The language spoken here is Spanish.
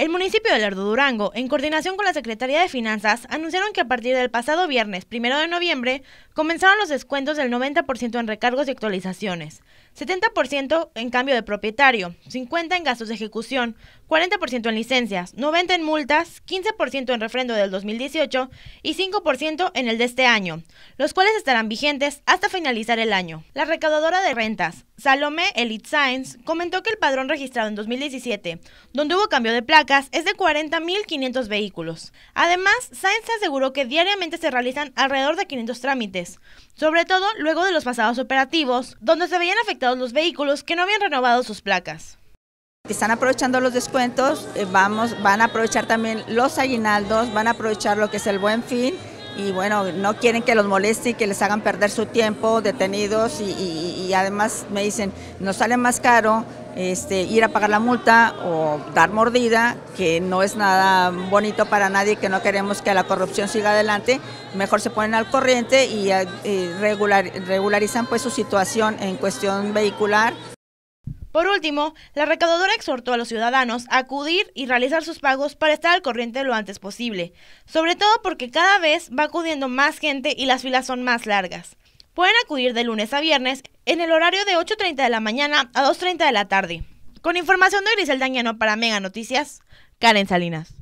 El municipio de Lerdo Durango, en coordinación con la Secretaría de Finanzas, anunciaron que a partir del pasado viernes primero de noviembre Comenzaron los descuentos del 90% en recargos y actualizaciones, 70% en cambio de propietario, 50% en gastos de ejecución, 40% en licencias, 90% en multas, 15% en refrendo del 2018 y 5% en el de este año, los cuales estarán vigentes hasta finalizar el año. La recaudadora de rentas, Salomé Elite Science, comentó que el padrón registrado en 2017, donde hubo cambio de placas, es de 40.500 vehículos. Además, Science aseguró que diariamente se realizan alrededor de 500 trámites sobre todo luego de los pasados operativos, donde se veían afectados los vehículos que no habían renovado sus placas. Están aprovechando los descuentos, eh, vamos, van a aprovechar también los aguinaldos, van a aprovechar lo que es el buen fin y bueno, no quieren que los moleste que les hagan perder su tiempo detenidos y, y además me dicen, nos sale más caro este, ir a pagar la multa o dar mordida, que no es nada bonito para nadie, que no queremos que la corrupción siga adelante, mejor se ponen al corriente y, eh, regularizan pues, su situación en cuestión vehicular. Por último, la recaudadora exhortó a los ciudadanos a acudir y realizar sus pagos para estar al corriente lo antes posible, sobre todo porque cada vez va acudiendo más gente y las filas son más largas. Pueden acudir de lunes a viernes en el horario de 8.30 de la mañana a 2.30 de la tarde. Con información de Grisel Dañano para Mega Noticias, Karen Salinas.